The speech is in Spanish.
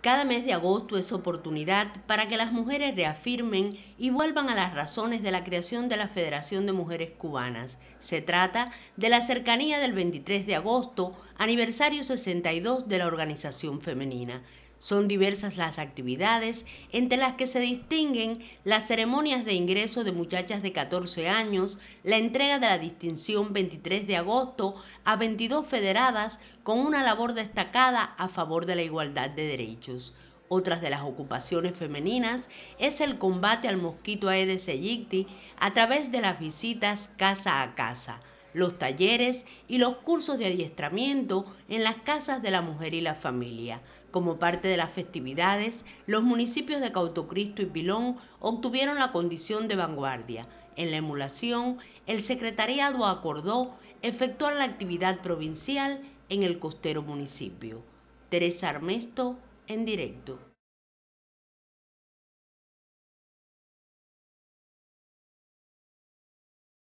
Cada mes de agosto es oportunidad para que las mujeres reafirmen y vuelvan a las razones de la creación de la Federación de Mujeres Cubanas. Se trata de la cercanía del 23 de agosto, aniversario 62 de la organización femenina. Son diversas las actividades entre las que se distinguen las ceremonias de ingreso de muchachas de 14 años, la entrega de la distinción 23 de agosto a 22 federadas con una labor destacada a favor de la igualdad de derechos. Otras de las ocupaciones femeninas es el combate al mosquito Aedes aegypti a través de las visitas casa a casa los talleres y los cursos de adiestramiento en las casas de la mujer y la familia. Como parte de las festividades, los municipios de Cautocristo y Pilón obtuvieron la condición de vanguardia. En la emulación, el secretariado acordó efectuar la actividad provincial en el costero municipio. Teresa Armesto, en directo.